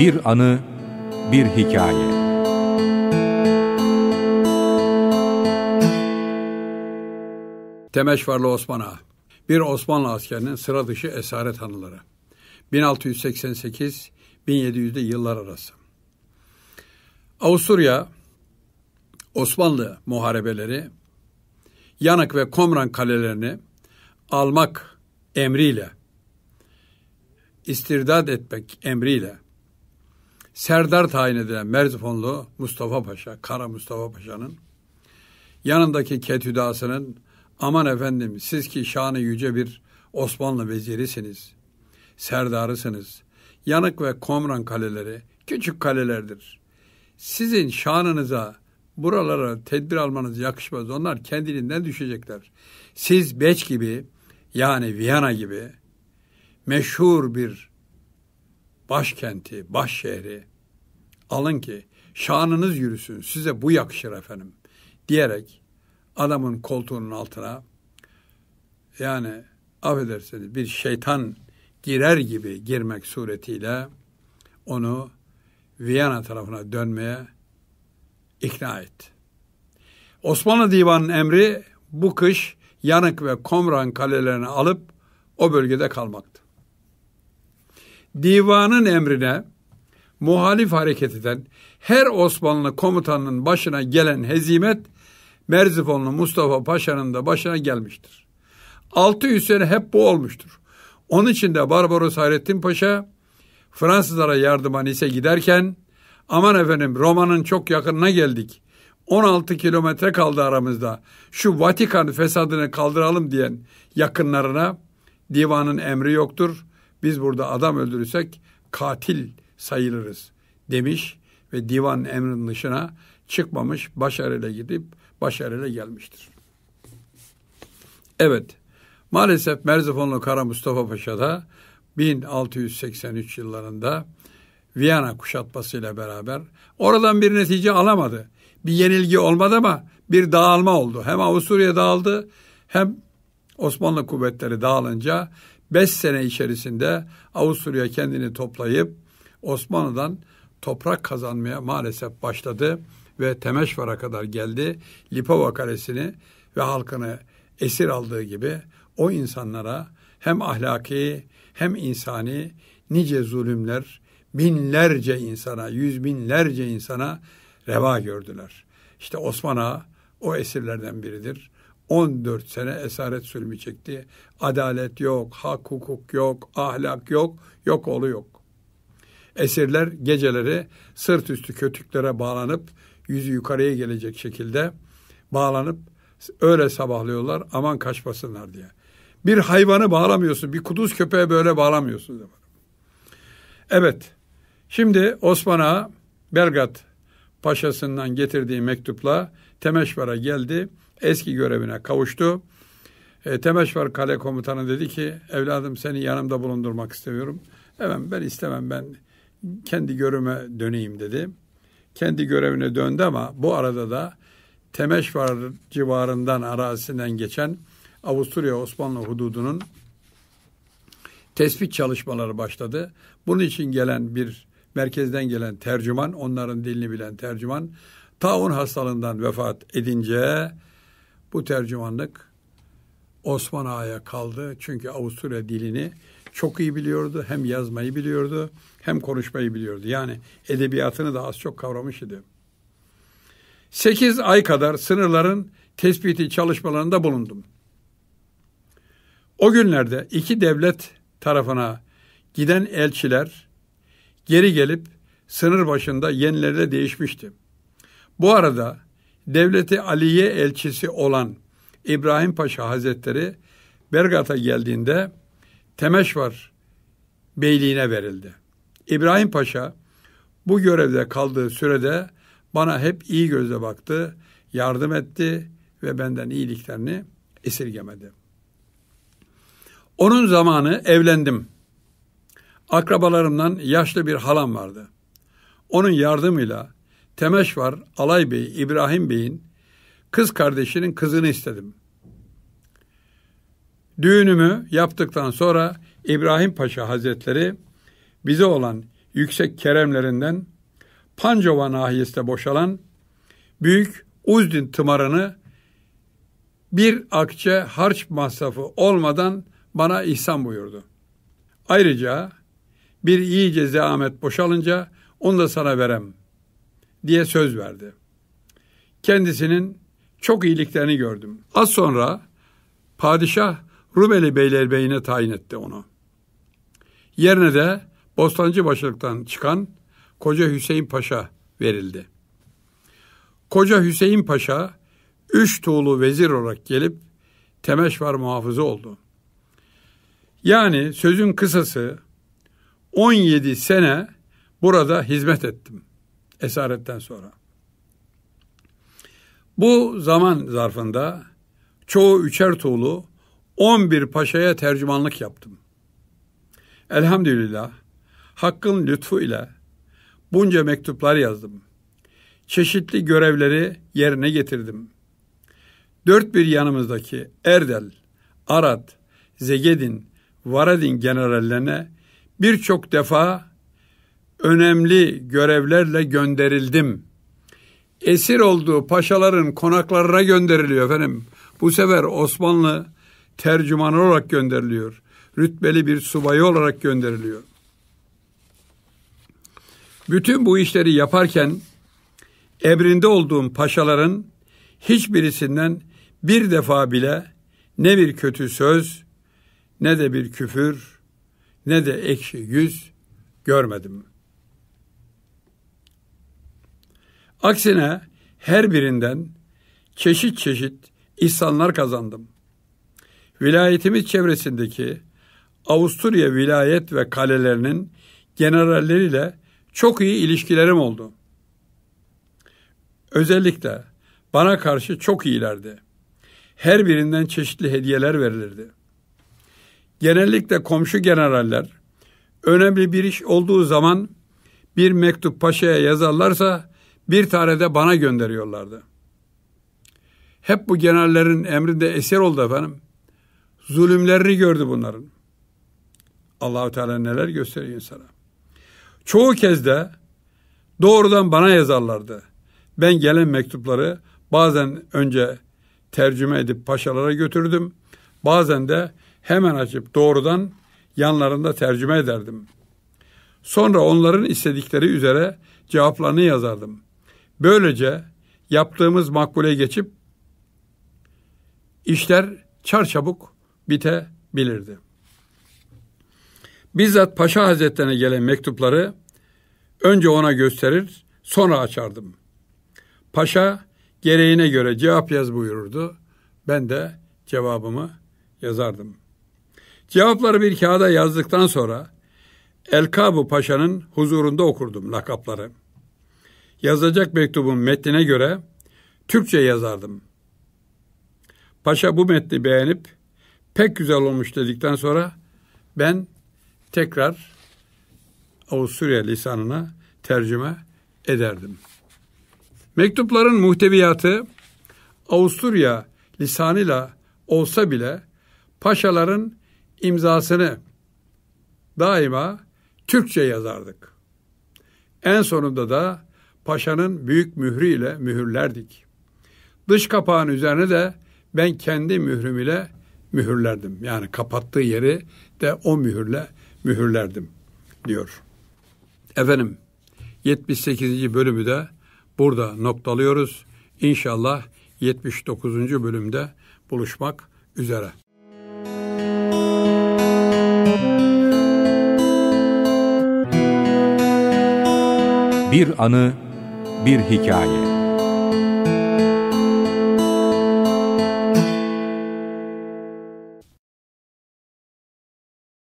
Bir anı, bir hikaye. Temeşvarlı Osman Ağa. Bir Osmanlı askerinin sıra dışı esaret anıları. 1688 1700 yıllar arası. Avusturya, Osmanlı muharebeleri Yanık ve Komran kalelerini almak emriyle, istirdat etmek emriyle serdar tayin edilen Merzifonlu Mustafa Paşa, Kara Mustafa Paşa'nın yanındaki ketüdasının aman efendim siz ki şanı yüce bir Osmanlı vezirisiniz, serdarısınız. Yanık ve Komran kaleleri küçük kalelerdir. Sizin şanınıza buralara tedbir almanız yakışmaz. Onlar kendiliğinden düşecekler. Siz Beç gibi yani Viyana gibi meşhur bir başkenti, baş şehri alın ki şanınız yürüsün size bu yakışır efendim diyerek adamın koltuğunun altına yani affedersiniz bir şeytan girer gibi girmek suretiyle onu Viyana tarafına dönmeye ikna et Osmanlı divanın emri bu kış Yanık ve Komran kalelerini alıp o bölgede kalmaktı. Divanın emrine muhalif hareket eden her Osmanlı komutanının başına gelen hezimet Merzifonlu Mustafa Paşa'nın da başına gelmiştir. 600 sene hep bu olmuştur. Onun için de Barbaros Hayrettin Paşa Fransızlara yardıma Nice giderken aman efendim Roma'nın çok yakınına geldik. 16 kilometre kaldı aramızda. Şu Vatikan fesadını kaldıralım diyen yakınlarına divanın emri yoktur. Biz burada adam öldürürsek katil sayılırız demiş ve divan emrinin dışına çıkmamış başarıyla gidip başarıyla gelmiştir. Evet maalesef Merzifonlu Kara Mustafa da 1683 yıllarında Viyana kuşatmasıyla beraber oradan bir netice alamadı. Bir yenilgi olmadı ama bir dağılma oldu. Hem Avusturya dağıldı hem Osmanlı kuvvetleri dağılınca 5 sene içerisinde Avusturya kendini toplayıp Osmanlı'dan toprak kazanmaya maalesef başladı ve Temeşvar'a kadar geldi. Lipova Kalesi'ni ve halkını esir aldığı gibi o insanlara hem ahlaki hem insani nice zulümler binlerce insana, yüz binlerce insana reva gördüler. İşte Osmana o esirlerden biridir. 14 sene esaret sürümü çekti. Adalet yok, hak hukuk yok, ahlak yok, yok oğlu yok. Esirler geceleri sırt üstü kötüklere bağlanıp yüzü yukarıya gelecek şekilde bağlanıp öyle sabahlıyorlar aman kaçmasınlar diye. Bir hayvanı bağlamıyorsun. Bir kuduz köpeğe böyle bağlamıyorsun. Evet. Şimdi Osman'a Ağa Paşasından getirdiği mektupla Temeşvar'a geldi. Eski görevine kavuştu. E, Temeşvar Kale Komutanı dedi ki evladım seni yanımda bulundurmak istemiyorum. Evet ben istemem ben kendi görüme döneyim dedi. Kendi görevine döndü ama bu arada da Temeşvar civarından arazisinden geçen Avusturya Osmanlı hududunun tespit çalışmaları başladı. Bunun için gelen bir merkezden gelen tercüman, onların dilini bilen tercüman taun hastalığından vefat edince bu tercümanlık Osmanlı'ya kaldı. Çünkü Avusturya dilini çok iyi biliyordu. Hem yazmayı biliyordu hem konuşmayı biliyordu. Yani edebiyatını da az çok kavramış idi. Sekiz ay kadar sınırların tespiti çalışmalarında bulundum. O günlerde iki devlet tarafına giden elçiler geri gelip sınır başında yenileri de değişmişti. Bu arada devleti Aliye elçisi olan İbrahim Paşa Hazretleri Bergat'a geldiğinde Temeşvar beyliğine verildi. İbrahim Paşa bu görevde kaldığı sürede bana hep iyi gözle baktı, yardım etti ve benden iyiliklerini esirgemedi. Onun zamanı evlendim. Akrabalarımdan yaşlı bir halam vardı. Onun yardımıyla Temeşvar Alay Bey İbrahim Bey'in kız kardeşinin kızını istedim. Düğünümü yaptıktan sonra İbrahim Paşa Hazretleri bize olan yüksek keremlerinden Pancova nahiyesinde boşalan Büyük Uzdin tımarını bir akçe harç masrafı olmadan bana ihsan buyurdu. Ayrıca bir iyice zahmet boşalınca onu da sana verem diye söz verdi. Kendisinin çok iyiliklerini gördüm. Az sonra padişah Rumeli Beylerbeyi'ne tayin etti onu. Yerine de Bostancı başlıktan çıkan Koca Hüseyin Paşa verildi. Koca Hüseyin Paşa üç tuğlu vezir olarak gelip Temeşvar muhafızı oldu. Yani sözün kısası 17 sene burada hizmet ettim esaretten sonra. Bu zaman zarfında çoğu üçer tuğlu 11 paşaya tercümanlık yaptım. Elhamdülillah Hakk'ın lütfu ile bunca mektuplar yazdım. Çeşitli görevleri yerine getirdim. Dört bir yanımızdaki Erdel, Arad, Zegedin, Varadin generallerine birçok defa önemli görevlerle gönderildim. Esir olduğu paşaların konaklarına gönderiliyor efendim. Bu sefer Osmanlı Tercüman olarak gönderiliyor. Rütbeli bir subayı olarak gönderiliyor. Bütün bu işleri yaparken emrinde olduğum paşaların hiçbirisinden bir defa bile ne bir kötü söz ne de bir küfür ne de ekşi yüz görmedim. Aksine her birinden çeşit çeşit insanlar kazandım. Vilayetimiz çevresindeki Avusturya vilayet ve kalelerinin generalleriyle çok iyi ilişkilerim oldu. Özellikle bana karşı çok iyilerdi. Her birinden çeşitli hediyeler verilirdi. Genellikle komşu generaller önemli bir iş olduğu zaman bir mektup paşaya yazarlarsa bir tane de bana gönderiyorlardı. Hep bu generallerin emrinde eser oldu efendim zulümlerini gördü bunların. Allahü Teala neler gösteriyor insana. Çoğu kez de doğrudan bana yazarlardı. Ben gelen mektupları bazen önce tercüme edip paşalara götürdüm. Bazen de hemen açıp doğrudan yanlarında tercüme ederdim. Sonra onların istedikleri üzere cevaplarını yazardım. Böylece yaptığımız makbule geçip işler çarçabuk bitebilirdi. Bizzat Paşa Hazretlerine gelen mektupları önce ona gösterir, sonra açardım. Paşa gereğine göre cevap yaz buyururdu. Ben de cevabımı yazardım. Cevapları bir kağıda yazdıktan sonra Elkabu Paşa'nın huzurunda okurdum lakapları. Yazacak mektubun metnine göre Türkçe yazardım. Paşa bu metni beğenip pek güzel olmuş dedikten sonra ben tekrar Avusturya lisanına tercüme ederdim. Mektupların muhteviyatı Avusturya lisanıyla olsa bile paşaların imzasını daima Türkçe yazardık. En sonunda da paşanın büyük mühürüyle mühürlerdik. Dış kapağın üzerine de ben kendi mührüm ile mühürlerdim. Yani kapattığı yeri de o mühürle mühürlerdim diyor. Efendim 78. bölümü de burada noktalıyoruz. İnşallah 79. bölümde buluşmak üzere. Bir anı, bir hikaye.